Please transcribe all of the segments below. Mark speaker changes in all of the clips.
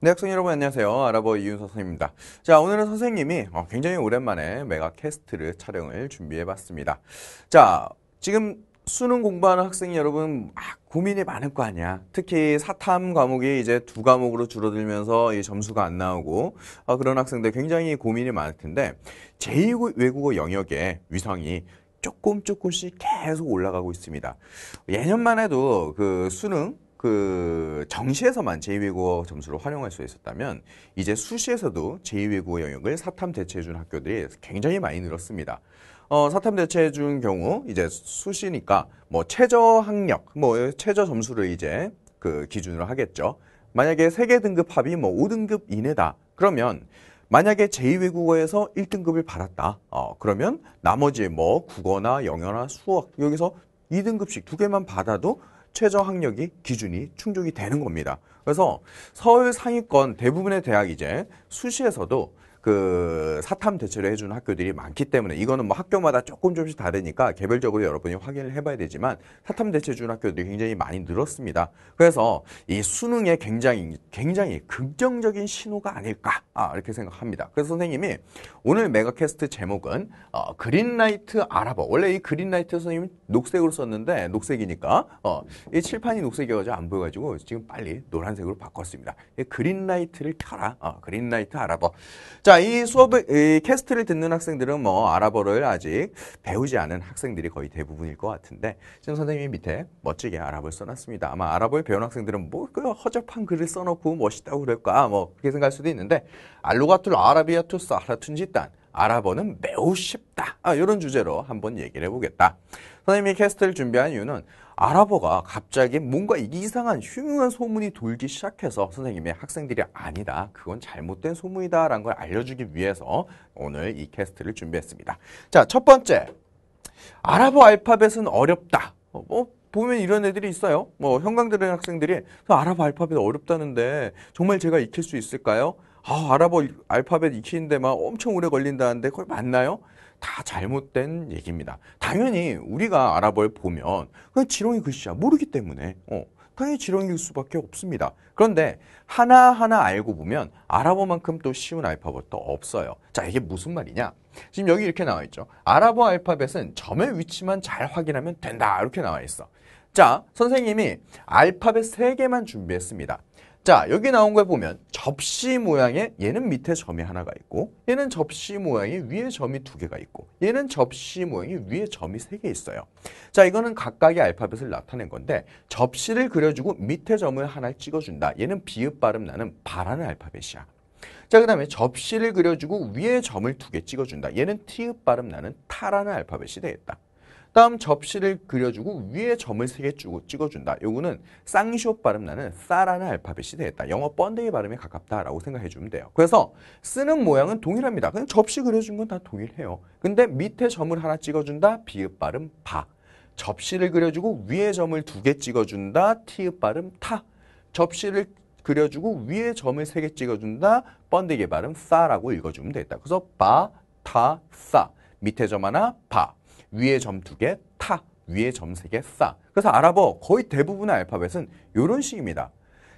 Speaker 1: 네, 학생 여러분 안녕하세요. 아랍어 이윤 서 선생입니다. 자, 오늘은 선생님이 어, 굉장히 오랜만에 메가 캐스트를 촬영을 준비해봤습니다. 자, 지금 수능 공부하는 학생 여러분 막 아, 고민이 많을 거 아니야. 특히 사탐 과목이 이제 두 과목으로 줄어들면서 이 점수가 안 나오고 어, 그런 학생들 굉장히 고민이 많을 텐데 제2외국어 영역의 위상이 조금 조금씩 계속 올라가고 있습니다. 예년만 해도 그 수능 그 정시에서만 제2외국어 점수를 활용할 수 있었다면 이제 수시에서도 제2외국어 영역을 사탐 대체해준 학교들이 굉장히 많이 늘었습니다. 어, 사탐 대체해준 경우 이제 수시니까 뭐 최저 학력, 뭐 최저 점수를 이제 그 기준으로 하겠죠. 만약에 세계 등급 합이 뭐 5등급 이내다 그러면 만약에 제2외국어에서 1등급을 받았다. 어, 그러면 나머지 뭐 국어나 영어나 수학 여기서 2등급씩 두 개만 받아도 최저 학력이 기준이 충족이 되는 겁니다. 그래서 서울 상위권 대부분의 대학 이제 수시에서도 그 사탐 대체를 해주는 학교들이 많기 때문에 이거는 뭐 학교마다 조금 조금씩 다르니까 개별적으로 여러분이 확인을 해봐야 되지만 사탐 대체 주는 학교들이 굉장히 많이 늘었습니다. 그래서 이 수능에 굉장히 굉장히 긍정적인 신호가 아닐까 아, 이렇게 생각합니다. 그래서 선생님이 오늘 메가캐스트 제목은 어, 그린라이트 알아봐. 원래 이 그린라이트 선생님 녹색으로 썼는데 녹색이니까 어, 이 칠판이 녹색이어서 안 보여가지고 지금 빨리 노란색으로 바꿨습니다. 그린라이트를 켜라. 어, 그린라이트 알아봐. 자이 수업을, 이 캐스트를 듣는 학생들은 뭐 아랍어를 아직 배우지 않은 학생들이 거의 대부분일 것 같은데 지금 선생님이 밑에 멋지게 아랍어를 써놨습니다. 아마 아랍어를 배운 학생들은 뭐그 허접한 글을 써놓고 멋있다고 그럴까 뭐 그렇게 생각할 수도 있는데 알로가툴 아라비아투 스아라툰 짓단 아랍어는 매우 쉽다. 아, 이런 주제로 한번 얘기를 해보겠다. 선생님이 캐스트를 준비한 이유는 아랍어가 갑자기 뭔가 이상한 흉흉한 소문이 돌기 시작해서 선생님의 학생들이 아니다. 그건 잘못된 소문이다. 라는 걸 알려주기 위해서 오늘 이 캐스트를 준비했습니다. 자, 첫 번째. 아랍어 알파벳은 어렵다. 어, 뭐, 보면 이런 애들이 있어요. 뭐, 형광들은 학생들이 아랍 알파벳 어렵다는데 정말 제가 익힐 수 있을까요? 아, 아랍어 알파벳 익히는데만 엄청 오래 걸린다는데 그걸 맞나요? 다 잘못된 얘기입니다. 당연히 우리가 아랍어를 보면 그냥 지렁이 글씨야 모르기 때문에 어, 당연히 지렁이일 수밖에 없습니다. 그런데 하나하나 알고 보면 아랍어만큼 또 쉬운 알파벳도 없어요. 자 이게 무슨 말이냐? 지금 여기 이렇게 나와 있죠. 아랍어 알파벳은 점의 위치만 잘 확인하면 된다 이렇게 나와 있어. 자 선생님이 알파벳 3개만 준비했습니다. 자 여기 나온 걸 보면 접시 모양의 얘는 밑에 점이 하나가 있고 얘는 접시 모양이 위에 점이 두 개가 있고 얘는 접시 모양이 위에 점이 세 개 있어요. 자 이거는 각각의 알파벳을 나타낸 건데 접시를 그려주고 밑에 점을 하나 찍어준다. 얘는 비읍 발음 나는 바라는 알파벳이야. 자, 그 다음에 접시를 그려주고 위에 점을 두 개 찍어준다. 얘는 티읕 발음 나는 타라는 알파벳이 되겠다. 다음 접시를 그려주고 위에 점을 세 개 찍어준다. 요거는 쌍시옷 발음 나는 싸라는 알파벳이 되겠다. 영어 번데기 발음에 가깝다라고 생각해주면 돼요. 그래서 쓰는 모양은 동일합니다. 그냥 접시 그려준 건 다 동일해요. 근데 밑에 점을 하나 찍어준다. 비읍 발음 바. 접시를 그려주고 위에 점을 두 개 찍어준다. 티읍 발음 타. 접시를 그려주고 위에 점을 세 개 찍어준다. 번데기 발음 싸라고 읽어주면 되겠다. 그래서 바, 타, 싸. 밑에 점 하나 바. 위에 점 두 개, 타, 위에 점 세 개, 싸. 그래서 아랍어 거의 대부분의 알파벳은 이런 식입니다.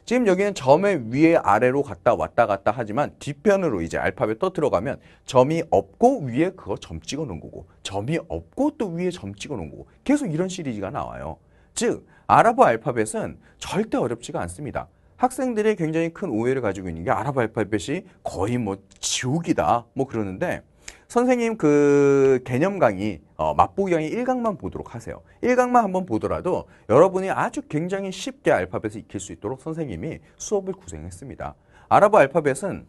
Speaker 1: 지금 여기는 점의 위에 아래로 갔다 왔다 갔다 하지만 뒤편으로 이제 알파벳 떠 들어가면 점이 없고 위에 그거 점 찍어 놓은 거고 점이 없고 또 위에 점 찍어 놓은 거고 계속 이런 시리즈가 나와요. 즉 아랍어 알파벳은 절대 어렵지가 않습니다. 학생들이 굉장히 큰 오해를 가지고 있는 게 아랍어 알파벳이 거의 뭐 지옥이다 뭐 그러는데 선생님 그 개념 강의 어, 맛보기 강의 1강만 보도록 하세요. 1강만 한번 보더라도 여러분이 아주 굉장히 쉽게 알파벳을 익힐 수 있도록 선생님이 수업을 구생했습니다 아랍어 알파벳은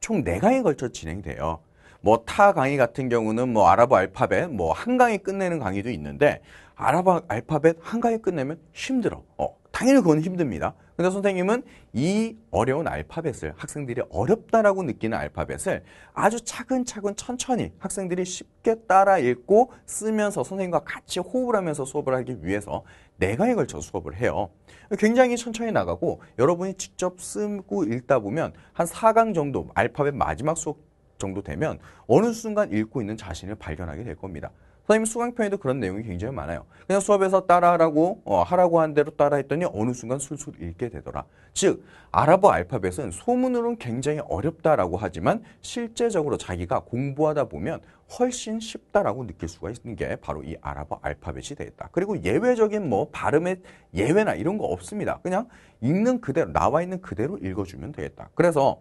Speaker 1: 총 4강에 걸쳐 진행돼요. 뭐 타 강의 같은 경우는 뭐 아랍어 알파벳 뭐 한 강의 끝내는 강의도 있는데 아랍어 알파벳 한 강의 끝내면 힘들어. 어, 당연히 그건 힘듭니다. 근데 선생님은 이 어려운 알파벳을 학생들이 어렵다라고 느끼는 알파벳을 아주 차근차근 천천히 학생들이 쉽게 따라 읽고 쓰면서 선생님과 같이 호흡을 하면서 수업을 하기 위해서 네가에 걸쳐 수업을 해요. 굉장히 천천히 나가고 여러분이 직접 쓰고 읽다 보면 한 4강 정도 알파벳 마지막 수업 정도 되면 어느 순간 읽고 있는 자신을 발견하게 될 겁니다. 선생님 수강편에도 그런 내용이 굉장히 많아요. 그냥 수업에서 따라하라고 어, 하라고 한 대로 따라했더니 어느 순간 술술 읽게 되더라. 즉 아랍어 알파벳은 소문으로는 굉장히 어렵다라고 하지만 실제적으로 자기가 공부하다 보면 훨씬 쉽다라고 느낄 수가 있는 게 바로 이 아랍어 알파벳이 되겠다. 그리고 예외적인 뭐 발음의 예외나 이런 거 없습니다. 그냥 읽는 그대로 나와 있는 그대로 읽어주면 되겠다. 그래서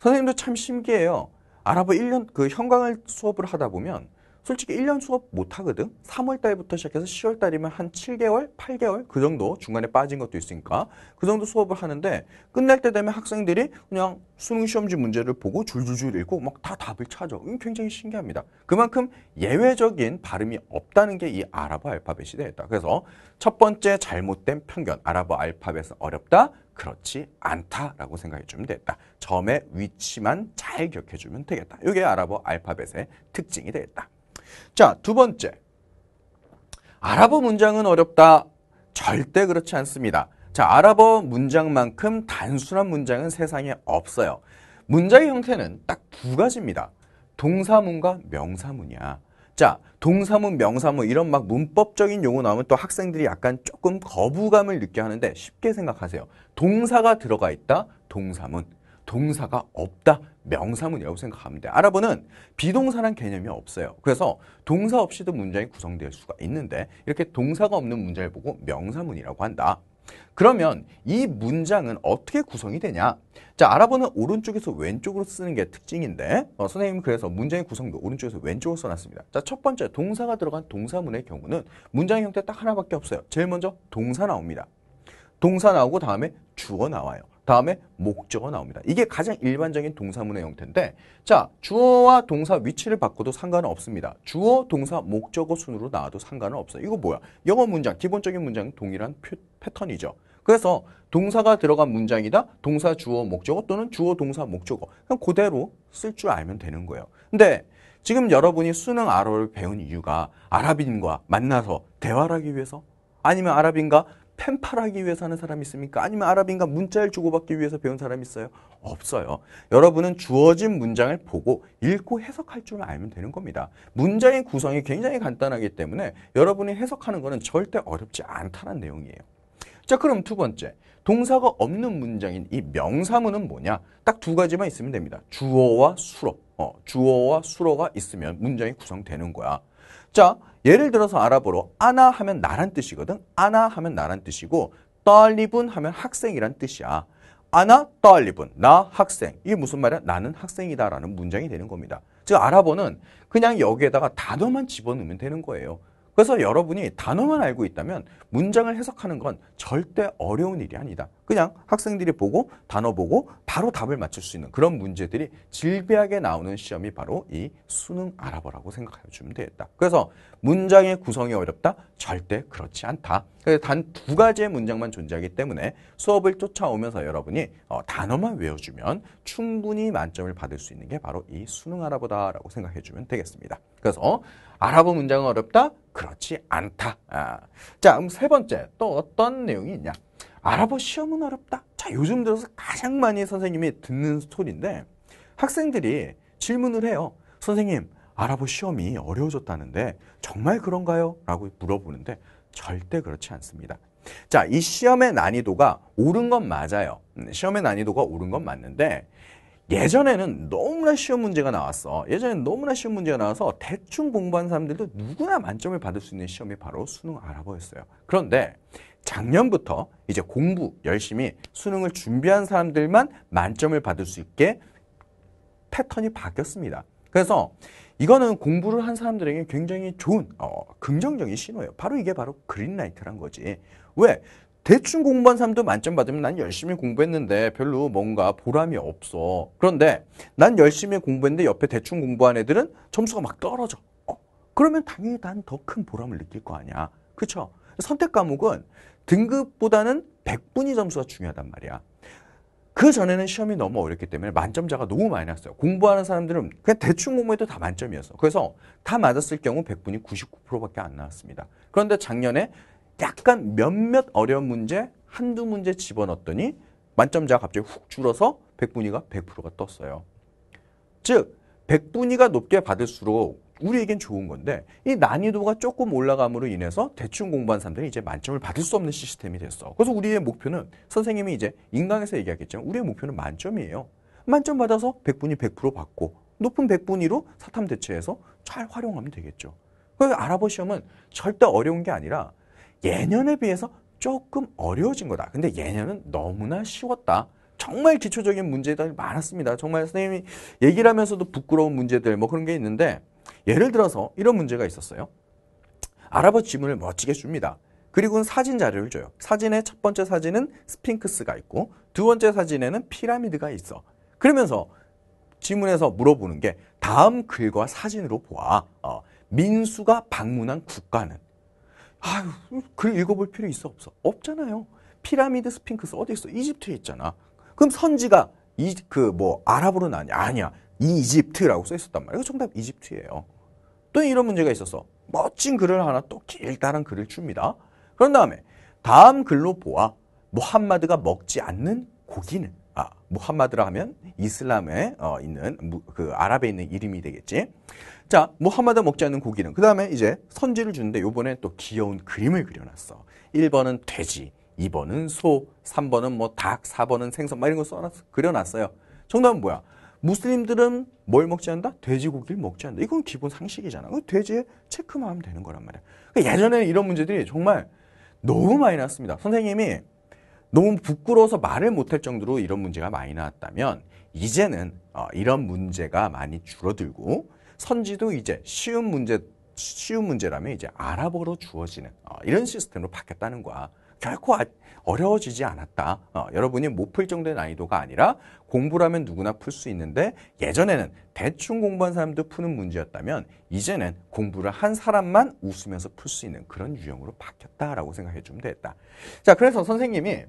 Speaker 1: 선생님도 참 신기해요. 아랍어 1년 그 형광을 수업을 하다 보면 솔직히 1년 수업 못 하거든. 3월 달부터 시작해서 10월 달이면 한 7개월, 8개월 그 정도 중간에 빠진 것도 있으니까 그 정도 수업을 하는데 끝날 때 되면 학생들이 그냥 수능 시험지 문제를 보고 줄줄줄 읽고 막 다 답을 찾아. 굉장히 신기합니다. 그만큼 예외적인 발음이 없다는 게 이 아랍어 알파벳이 되었다. 그래서 첫 번째 잘못된 편견, 아랍어 알파벳은 어렵다. 그렇지 않다라고 생각해 주면 되겠다. 점의 위치만 잘 기억해 주면 되겠다. 이게 아랍어 알파벳의 특징이 되겠다. 자, 두 번째. 아랍어 문장은 어렵다. 절대 그렇지 않습니다. 자, 아랍어 문장만큼 단순한 문장은 세상에 없어요. 문장의 형태는 딱 두 가지입니다. 동사문과 명사문이야. 자, 동사문, 명사문 이런 막 문법적인 용어 나오면 또 학생들이 약간 조금 거부감을 느껴 하는데 쉽게 생각하세요. 동사가 들어가 있다, 동사문. 동사가 없다 명사문이라고 생각하면 돼 아랍어는 비동사란 개념이 없어요 그래서 동사 없이도 문장이 구성될 수가 있는데 이렇게 동사가 없는 문장을 보고 명사문이라고 한다 그러면 이 문장은 어떻게 구성이 되냐? 자, 아랍어는 오른쪽에서 왼쪽으로 쓰는 게 특징인데 어, 선생님 그래서 문장의 구성도 오른쪽에서 왼쪽으로 써놨습니다. 자, 첫 번째 동사가 들어간 동사문의 경우는 문장 형태 딱 하나밖에 없어요. 제일 먼저 동사 나옵니다. 동사 나오고 다음에 주어 나와요. 다음에 목적어 나옵니다. 이게 가장 일반적인 동사문의 형태인데 자 주어와 동사 위치를 바꿔도 상관은 없습니다. 주어, 동사, 목적어 순으로 나와도 상관은 없어요. 이거 뭐야? 영어 문장, 기본적인 문장 은 동일한 표, 패턴이죠. 그래서 동사가 들어간 문장이다. 동사, 주어, 목적어 또는 주어, 동사, 목적어 그냥 그대로 쓸 줄 알면 되는 거예요. 근데 지금 여러분이 수능 아로를 배운 이유가 아랍인과 만나서 대화를 하기 위해서 아니면 아랍인과 펜팔하기 위해서 하는 사람이 있습니까? 아니면 아랍인과 문자를 주고받기 위해서 배운 사람이 있어요? 없어요. 여러분은 주어진 문장을 보고 읽고 해석할 줄 알면 되는 겁니다. 문장의 구성이 굉장히 간단하기 때문에 여러분이 해석하는 것은 절대 어렵지 않다는 내용이에요. 자 그럼 두 번째 동사가 없는 문장인 이 명사문은 뭐냐 딱 두 가지만 있으면 됩니다 주어와 수로 어, 주어와 수로가 있으면 문장이 구성되는 거야 자 예를 들어서 아랍어로 아나 하면 나란 뜻이거든. 아나 하면 나란 뜻이고 떨리분 하면 학생이란 뜻이야. 아나 떨리분 나 학생 이게 무슨 말이야? 나는 학생이다라는 문장이 되는 겁니다. 즉 아랍어는 그냥 여기에다가 단어만 집어넣으면 되는 거예요. 그래서 여러분이 단어만 알고 있다면 문장을 해석하는 건 절대 어려운 일이 아니다. 그냥 학생들이 보고 단어 보고 바로 답을 맞출 수 있는 그런 문제들이 질비하게 나오는 시험이 바로 이 수능 알아보라고 생각해 주면 되겠다. 그래서 문장의 구성이 어렵다? 절대 그렇지 않다. 단 두 가지의 문장만 존재하기 때문에 수업을 쫓아오면서 여러분이 어, 단어만 외워주면 충분히 만점을 받을 수 있는 게 바로 이 수능 알아보다라고 생각해 주면 되겠습니다. 그래서 아랍어 문장은 어렵다? 그렇지 않다. 아. 자, 그럼 세 번째 또 어떤 내용이 있냐? 아랍어 시험은 어렵다. 자, 요즘 들어서 가장 많이 선생님이 듣는 스토리인데 학생들이 질문을 해요. 선생님, 아랍어 시험이 어려워졌다는데 정말 그런가요? 라고 물어보는데 절대 그렇지 않습니다. 자, 이 시험의 난이도가 오른 건 맞아요. 음, 시험의 난이도가 오른 건 맞는데 예전에는 너무나 쉬운 문제가 나왔어. 예전에는 너무나 쉬운 문제가 나와서 대충 공부한 사람들도 누구나 만점을 받을 수 있는 시험이 바로 수능 알아보였어요. 그런데 작년부터 이제 공부 열심히 수능을 준비한 사람들만 만점을 받을 수 있게 패턴이 바뀌었습니다. 그래서 이거는 공부를 한 사람들에게 굉장히 좋은 어, 긍정적인 신호예요. 바로 이게 바로 그린라이트란 거지. 왜? 대충 공부한 사람도 만점 받으면 난 열심히 공부했는데 별로 뭔가 보람이 없어. 그런데 난 열심히 공부했는데 옆에 대충 공부한 애들은 점수가 막 떨어져. 어? 그러면 당연히 난 더 큰 보람을 느낄 거 아니야. 그렇죠? 선택 과목은 등급보다는 100분위 점수가 중요하단 말이야. 그 전에는 시험이 너무 어렵기 때문에 만점자가 너무 많이 났어요. 공부하는 사람들은 그냥 대충 공부해도 다 만점이었어. 그래서 다 맞았을 경우 1 0 0분위 99%밖에 안 나왔습니다. 그런데 작년에 약간 몇몇 어려운 문제 한두 문제 집어넣었더니 만점자가 갑자기 훅 줄어서 백분위가 100%가 떴어요. 즉 백분위가 높게 받을수록 우리에겐 좋은 건데 이 난이도가 조금 올라감으로 인해서 대충 공부한 사람들이 이제 만점을 받을 수 없는 시스템이 됐어. 그래서 우리의 목표는 선생님이 이제 인강에서 얘기하겠지만 우리의 목표는 만점이에요. 만점 받아서 백분위 100% 받고 높은 백분위로 사탐 대체해서 잘 활용하면 되겠죠. 그 아랍어 시험은 절대 어려운 게 아니라 예년에 비해서 조금 어려워진 거다. 근데 예년은 너무나 쉬웠다. 정말 기초적인 문제들이 많았습니다. 정말 선생님이 얘기를 하면서도 부끄러운 문제들 뭐 그런 게 있는데 예를 들어서 이런 문제가 있었어요. 아랍어 지문을 멋지게 줍니다. 그리고는 사진 자료를 줘요. 사진의 첫 번째 사진은 스핑크스가 있고 두 번째 사진에는 피라미드가 있어. 그러면서 지문에서 물어보는 게 다음 글과 사진으로 보아 어, 민수가 방문한 국가는 아유, 글 읽어볼 필요 있어 없어? 없잖아요. 피라미드 스핑크스 어디 있어? 이집트에 있잖아. 그럼 선지가 이 그 뭐 아랍으로 나냐? 아니야. 이집트라고 써 있었단 말이에요. 정답 이집트예요. 또 이런 문제가 있어서 멋진 글을 하나 또 길다란 글을 줍니다. 그런 다음에 다음 글로 보아 뭐한마디가 먹지 않는 고기는 무함마드라 하면 이슬람에 어, 있는 그 아랍에 있는 이름이 되겠지. 자, 무함마드 먹지 않는 고기는 그 다음에 이제 선지를 주는데 요번에 또 귀여운 그림을 그려놨어. 1번은 돼지, 2번은 소, 3번은 뭐 닭, 4번은 생선 막 이런 거 써놨 어 그려놨어요. 정답은 뭐야? 무슬림들은 뭘 먹지 않는다? 돼지고기를 먹지 않는다. 이건 기본 상식이잖아. 돼지에 체크만 하면 되는 거란 말이야. 그러니까 예전에는 이런 문제들이 정말 너무 많이 났습니다. 선생님이 너무 부끄러워서 말을 못할 정도로 이런 문제가 많이 나왔다면 이제는 어, 이런 문제가 많이 줄어들고 선지도 이제 쉬운 문제 쉬운 문제라면 이제 아랍어로 주어지는 어, 이런 시스템으로 바뀌었다는 거야. 결코 아, 어려워지지 않았다. 어, 여러분이 못 풀 정도의 난이도가 아니라 공부라면 누구나 풀 수 있는데 예전에는 대충 공부한 사람도 푸는 문제였다면 이제는 공부를 한 사람만 웃으면서 풀 수 있는 그런 유형으로 바뀌었다라고 생각해 주면 되겠다. 자, 그래서 선생님이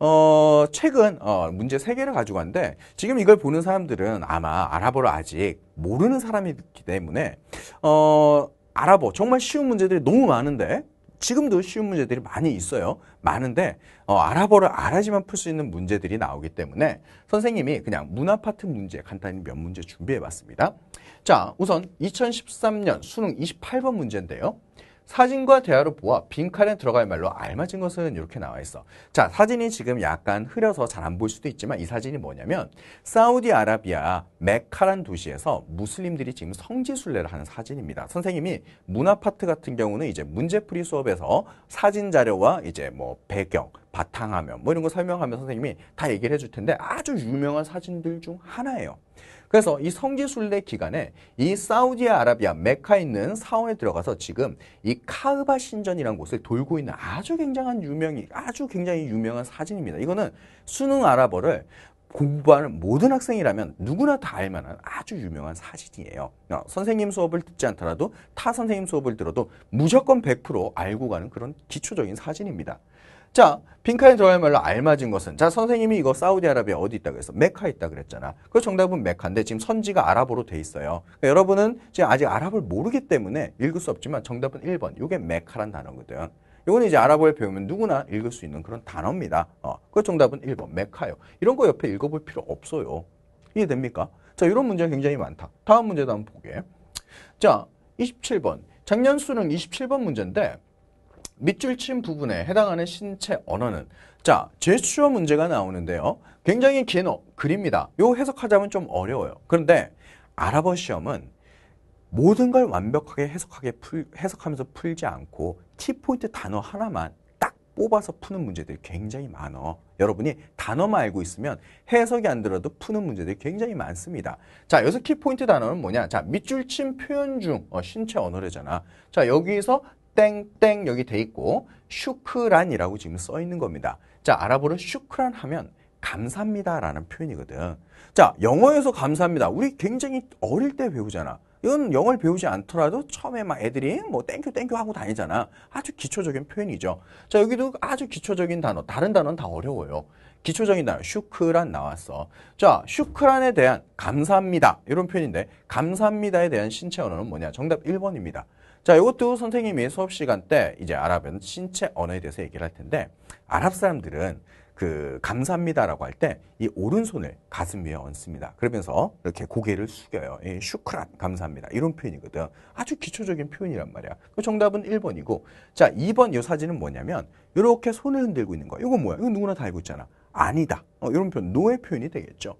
Speaker 1: 어, 최근 어, 문제 세개를 가지고 왔는데 지금 이걸 보는 사람들은 아마 아랍어를 아직 모르는 사람이기 때문에 어, 아랍어 정말 쉬운 문제들이 너무 많은데 지금도 쉬운 문제들이 많이 있어요. 많은데 어, 아랍어를 알아지만풀 수 있는 문제들이 나오기 때문에 선생님이 그냥 문화파트 문제 간단히 몇 문제 준비해봤습니다. 자, 우선 2013년 수능 28번 문제인데요. 사진과 대화를 보아 빈칸에 들어갈 말로 알맞은 것은 이렇게 나와 있어. 자, 사진이 지금 약간 흐려서 잘 안 보일 수도 있지만 이 사진이 뭐냐면 사우디아라비아 메카란 도시에서 무슬림들이 지금 성지순례를 하는 사진입니다. 선생님이 문화파트 같은 경우는 이제 문제풀이 수업에서 사진 자료와 이제 뭐 배경, 바탕화면 뭐 이런 거 설명하면 선생님이 다 얘기를 해줄 텐데 아주 유명한 사진들 중 하나예요. 그래서 이 성지순례 기간에 이 사우디아라비아 메카에 있는 사원에 들어가서 지금 이카흐바 신전이라는 곳을 돌고 있는 아주 굉장한 유명이 아주 굉장히 유명한 사진입니다. 이거는 수능 아랍어를 공부하는 모든 학생이라면 누구나 다 알만한 아주 유명한 사진이에요. 어, 선생님 수업을 듣지 않더라도 타 선생님 수업을 들어도 무조건 100% 알고 가는 그런 기초적인 사진입니다. 자, 빈칸에 저야말로 알맞은 것은 자 선생님이 이거 사우디아라비아 어디 있다 고랬어 메카 있다 그랬잖아. 그 정답은 메카인데 지금 선지가 아랍어로 돼 있어요. 그러니까 여러분은 지금 아직 아랍을 모르기 때문에 읽을 수 없지만 정답은 1번. 이게 메카란 단어거든. 이거는 이제 아랍어를 배우면 누구나 읽을 수 있는 그런 단어입니다. 어, 그 정답은 1번 메카요. 이런 거 옆에 읽어볼 필요 없어요. 이해됩니까? 자 이런 문제가 굉장히 많다. 다음 문제도 한번 보게. 자 27번 작년 수능 27번 문제인데 밑줄 친 부분에 해당하는 신체 언어는 자, 제스처 문제가 나오는데요. 굉장히 긴 어, 글입니다. 요 해석하자면 좀 어려워요. 그런데 아랍어 시험은 모든 걸 완벽하게 해석하게 풀, 해석하면서 풀지 않고 키포인트 단어 하나만 딱 뽑아서 푸는 문제들이 굉장히 많어. 여러분이 단어만 알고 있으면 해석이 안 들어도 푸는 문제들이 굉장히 많습니다. 자, 여기서 키포인트 단어는 뭐냐? 자, 밑줄 친 표현 중 어, 신체 언어래잖아. 자, 여기서 땡땡 여기 돼 있고 슈크란이라고 지금 써 있는 겁니다. 자, 아랍어로 슈크란 하면 감사합니다라는 표현이거든. 자, 영어에서 감사합니다. 우리 굉장히 어릴 때 배우잖아. 이건 영어를 배우지 않더라도 처음에 막 애들이 뭐 땡큐 땡큐 하고 다니잖아. 아주 기초적인 표현이죠. 자, 여기도 아주 기초적인 단어. 다른 단어는 다 어려워요. 기초적인 단어 슈크란 나왔어. 자, 슈크란에 대한 감사합니다. 이런 표현인데 감사합니다에 대한 신체 언어는 뭐냐? 정답 1번입니다. 자, 이것도 선생님이 수업 시간 때 이제 아랍은 신체 언어에 대해서 얘기를 할 텐데 아랍 사람들은 그 감사합니다라고 할 때 이 오른손을 가슴 위에 얹습니다. 그러면서 이렇게 고개를 숙여요. 예, 슈크란 감사합니다. 이런 표현이거든. 아주 기초적인 표현이란 말이야. 그 정답은 1번이고 자 2번 이 사진은 뭐냐면 이렇게 손을 흔들고 있는 거. 야이거 뭐야? 이거 누구나 다 알고 있잖아. 아니다. 어, 이런 표현, 노의 표현이 되겠죠.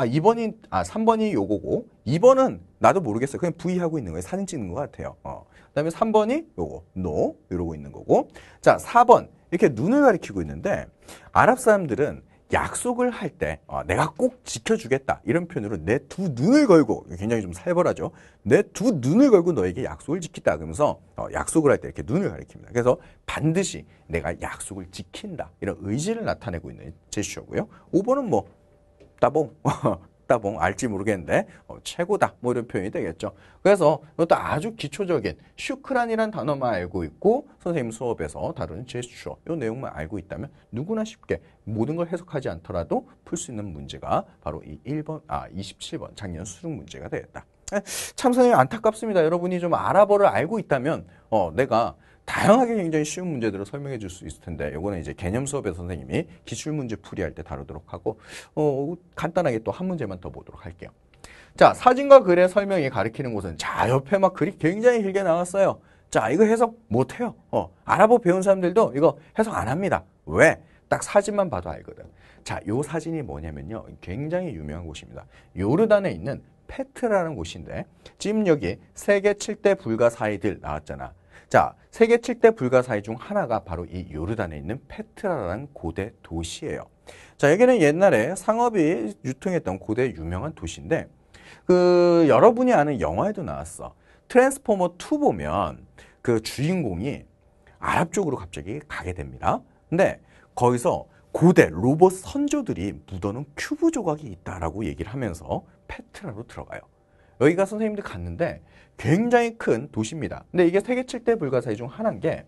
Speaker 1: 아 2번이 아 3번이 요거고 2번은 나도 모르겠어요. 그냥 V 하고 있는 거예요. 사진 찍는 것 같아요. 어. 그다음에 3번이 요거 no 이러고 있는 거고 자 4번 이렇게 눈을 가리키고 있는데 아랍 사람들은 약속을 할때 어, 내가 꼭 지켜주겠다 이런 표현으로 내 두 눈을 걸고 굉장히 좀 살벌하죠. 내 두 눈을 걸고 너에게 약속을 지키다 그러면서 어, 약속을 할 때 이렇게 눈을 가리킵니다. 그래서 반드시 내가 약속을 지킨다 이런 의지를 나타내고 있는 제시어고요. 5번은 뭐 따봉, 따봉 알지 모르겠는데 어, 최고다 뭐 이런 표현이 되겠죠. 그래서 이것도 아주 기초적인 슈크란이란 단어만 알고 있고 선생님 수업에서 다루는 제스처 이 내용만 알고 있다면 누구나 쉽게 모든 걸 해석하지 않더라도 풀 수 있는 문제가 바로 이 1번 아 27번 작년 수능 문제가 되겠다. 참 선생님 안타깝습니다. 여러분이 좀 아랍어를 알고 있다면 어 내가 다양하게 굉장히 쉬운 문제들을 설명해 줄 수 있을 텐데 요거는 이제 개념 수업에 선생님이 기출 문제 풀이할 때 다루도록 하고 어, 간단하게 또 한 문제만 더 보도록 할게요. 자 사진과 글의 설명이 가리키는 곳은 자 옆에 막 글이 굉장히 길게 나왔어요. 자 이거 해석 못해요. 어, 아랍어 배운 사람들도 이거 해석 안 합니다. 왜? 딱 사진만 봐도 알거든. 자, 요 사진이 뭐냐면요. 굉장히 유명한 곳입니다. 요르단에 있는 페트라는 곳인데 지금 여기 세계 7대 불가 사이들 나왔잖아. 자, 세계 7대 불가사의 중 하나가 바로 이 요르단에 있는 페트라라는 고대 도시예요. 자, 여기는 옛날에 상업이 유통했던 고대 유명한 도시인데 그 여러분이 아는 영화에도 나왔어. 트랜스포머 2 보면 그 주인공이 아랍 쪽으로 갑자기 가게 됩니다. 근데 거기서 고대 로봇 선조들이 묻어놓은 큐브 조각이 있다라고 얘기를 하면서 페트라로 들어가요. 여기가 선생님들 갔는데 굉장히 큰 도시입니다. 근데 이게 세계 7대 불가사의 중 하나인 게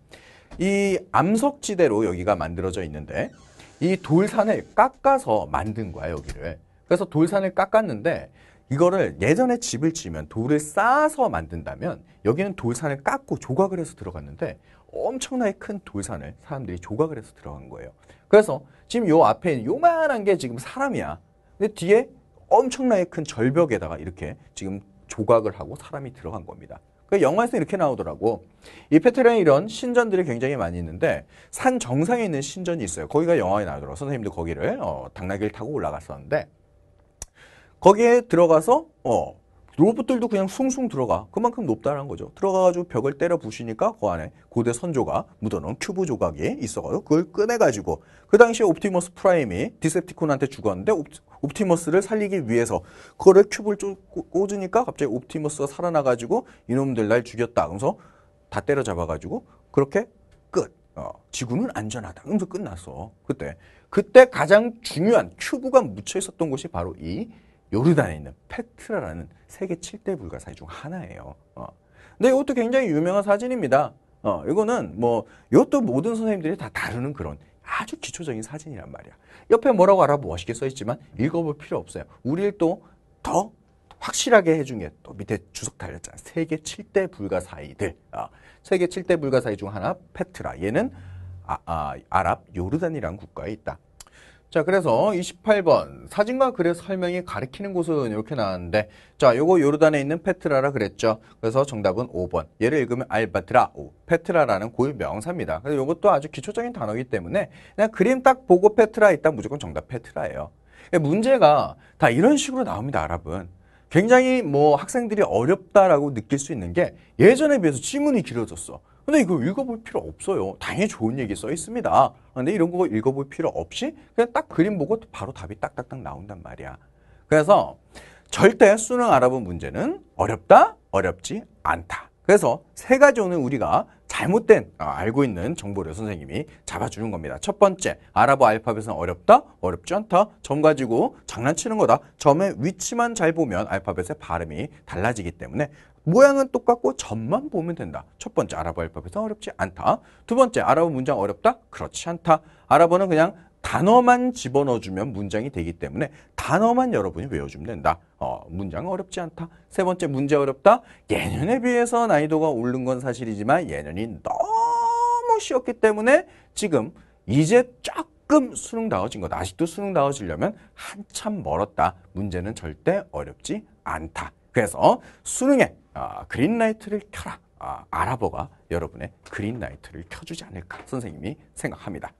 Speaker 1: 이 암석지대로 여기가 만들어져 있는데 이 돌산을 깎아서 만든 거야 여기를. 그래서 돌산을 깎았는데 이거를 예전에 집을 지으면 돌을 쌓아서 만든다면 여기는 돌산을 깎고 조각을 해서 들어갔는데 엄청나게 큰 돌산을 사람들이 조각을 해서 들어간 거예요. 그래서 지금 요 앞에 요만한 게 지금 사람이야. 근데 뒤에 엄청나게 큰 절벽에다가 이렇게 지금 조각을 하고 사람이 들어간 겁니다. 그 영화에서 이렇게 나오더라고. 이페트라안에 이런 신전들이 굉장히 많이 있는데 산 정상에 있는 신전이 있어요. 거기가 영화에 나오더라고. 선생님도 거기를 어, 당나귀를 타고 올라갔었는데 거기에 들어가서 어, 로봇들도 그냥 숭숭 들어가. 그만큼 높다는 거죠. 들어가가지고 벽을 때려 부시니까 그 안에 고대 선조가 묻어놓은 큐브 조각이 있어가지고 그걸 꺼내가지고 그 당시에 옵티머스 프라임이 디셉티콘한테 죽었는데 옵티머스를 살리기 위해서 그거를 큐브를 꽂으니까 갑자기 옵티머스가 살아나가지고 이놈들 날 죽였다. 그래서 다 때려잡아가지고 그렇게 끝. 어, 지구는 안전하다. 그래서 끝났어. 그때. 그때 가장 중요한 큐브가 묻혀 있었던 곳이 바로 이 요르단에 있는 페트라라는 세계 7대 불가 사의중 하나예요. 어. 근데 이것도 굉장히 유명한 사진입니다. 어, 이거는 뭐, 이것도 모든 선생님들이 다 다루는 그런 아주 기초적인 사진이란 말이야. 옆에 뭐라고 알아 멋있게 써있지만 읽어볼 필요 없어요. 우리를 또 더 확실하게 해준 게 또 밑에 주석 달렸잖아. 세계 7대 불가 사이들. 어, 세계 7대 불가 사이 중 하나, 페트라. 얘는 아, 아, 아랍 요르단이라는 국가에 있다. 자 그래서 28번 사진과 글의 설명이 가리키는 곳은 이렇게 나왔는데 자 요거 요르단에 있는 페트라라 그랬죠 그래서 정답은 5번 얘를 읽으면 알바트라오 페트라라는 고유 명사입니다 그래서 요것도 아주 기초적인 단어이기 때문에 그냥 그림 딱 보고 페트라 있다 무조건 정답 페트라예요 그러니까 문제가 다 이런 식으로 나옵니다 여러분 굉장히 뭐 학생들이 어렵다라고 느낄 수 있는 게 예전에 비해서 지문이 길어졌어 근데 이거 읽어볼 필요 없어요. 당연히 좋은 얘기 써 있습니다. 근데 이런 거 읽어볼 필요 없이 그냥 딱 그림 보고 바로 답이 딱딱딱 나온단 말이야. 그래서 절대 수능 알아본 문제는 어렵다, 어렵지 않다. 그래서 세 가지 오늘 우리가 잘못된 아, 알고 있는 정보를 선생님이 잡아주는 겁니다. 첫 번째, 아랍어 알파벳은 어렵다, 어렵지 않다, 점 가지고 장난치는 거다. 점의 위치만 잘 보면 알파벳의 발음이 달라지기 때문에 모양은 똑같고 점만 보면 된다. 첫 번째, 아랍어 일법에서 어렵지 않다. 두 번째, 아랍어 문장 어렵다? 그렇지 않다. 아랍어는 그냥 단어만 집어넣어주면 문장이 되기 때문에 단어만 여러분이 외워주면 된다. 어, 문장은 어렵지 않다. 세 번째, 문제 어렵다? 예년에 비해서 난이도가 오른 건 사실이지만 예년이 너무 쉬웠기 때문에 지금 이제 쫙 조금 수능 나어진 것 아직도 수능 나어지려면 한참 멀었다 문제는 절대 어렵지 않다 그래서 수능에 아, 그린라이트를 켜라. 아, 아랍어가 여러분의 그린라이트를 켜주지 않을까 선생님이 생각합니다.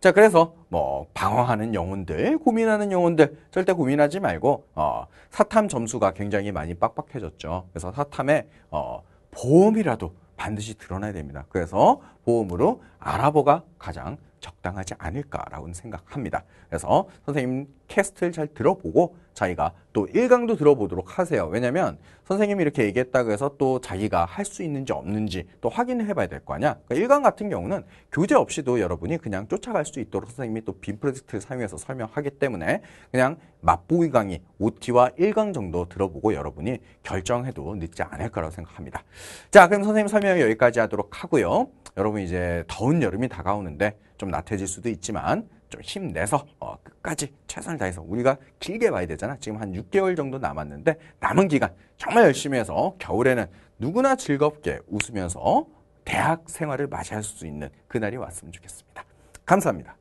Speaker 1: 자, 그래서 뭐 방황하는 영혼들, 고민하는 영혼들 절대 고민하지 말고 어, 사탐 점수가 굉장히 많이 빡빡해졌죠. 그래서 사탐에 어, 보험이라도 반드시 드러나야 됩니다. 그래서 보험으로 아랍어가 가장 적당하지 않을까라고 생각합니다. 그래서 선생님 캐스트를 잘 들어보고 자기가 또 1강도 들어보도록 하세요. 왜냐면 선생님이 이렇게 얘기했다고 해서 또 자기가 할 수 있는지 없는지 또 확인을 해봐야 될 거 아니야. 그러니까 1강 같은 경우는 교재 없이도 여러분이 그냥 쫓아갈 수 있도록 선생님이 또 빔 프로젝트를 사용해서 설명하기 때문에 그냥 맛보기 강의 OT와 1강 정도 들어보고 여러분이 결정해도 늦지 않을 거라고 생각합니다. 자 그럼 선생님 설명 여기까지 하도록 하고요. 여러분 이제 더운 여름이 다가오는데 좀 나태해질 수도 있지만 좀 힘내서 어, 끝까지 최선을 다해서 우리가 길게 봐야 되잖아. 지금 한 6개월 정도 남았는데 남은 기간 정말 열심히 해서 겨울에는 누구나 즐겁게 웃으면서 대학 생활을 맞이할 수 있는 그날이 왔으면 좋겠습니다. 감사합니다.